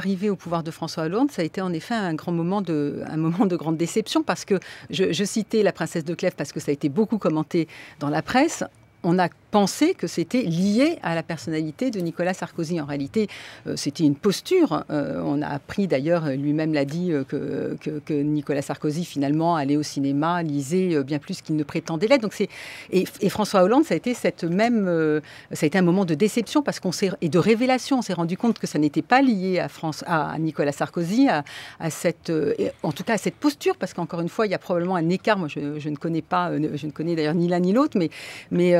arrivé au pouvoir de François Hollande, ça a été en effet un grand moment de, un moment de grande déception parce que je, je citais la princesse de Clèves parce que ça a été beaucoup commenté dans la presse. On a penser que c'était lié à la personnalité de Nicolas Sarkozy. En réalité, euh, c'était une posture. Euh, on a appris d'ailleurs, lui-même l'a dit, euh, que, que, Nicolas Sarkozy finalement allait au cinéma, lisait bien plus qu'il ne prétendait l'être. Donc c'est et, François Hollande, ça a été cette même, ça a été un moment de déception parce qu'on et de révélation. On s'est rendu compte que ça n'était pas lié à France, à Nicolas Sarkozy, à, cette, en tout cas à cette posture, parce qu'encore une fois, il y a probablement un écart. Moi, je, ne connais pas, je ne connais d'ailleurs ni l'un ni l'autre, mais mais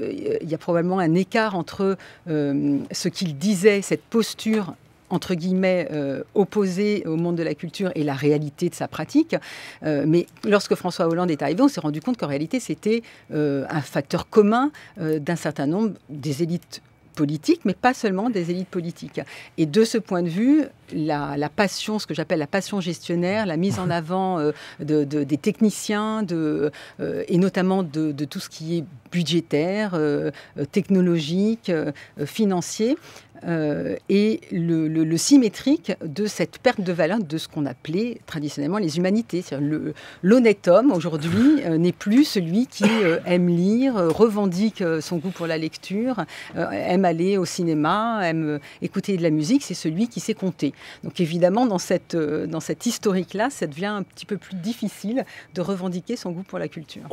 il euh, y a probablement un écart entre euh, ce qu'il disait, cette posture entre guillemets euh, opposée au monde de la culture et la réalité de sa pratique. mais lorsque François Hollande est arrivé, on s'est rendu compte qu'en réalité c'était un facteur commun d'un certain nombre des élites politiques, mais pas seulement des élites politiques. Et de ce point de vue, la, passion, ce que j'appelle la passion gestionnaire, la mise en avant euh, des techniciens, euh, et notamment de, tout ce qui est budgétaire, euh, technologique, financier, et le, symétrique de cette perte de valeur de ce qu'on appelait traditionnellement les humanités. L'honnête homme, aujourd'hui, n'est plus celui qui aime lire, revendique son goût pour la lecture, aime aller au cinéma, aime écouter de la musique, c'est celui qui sait compter. Donc évidemment, dans cette, euh, dans historique-là, ça devient un petit peu plus difficile de revendiquer son goût pour la culture.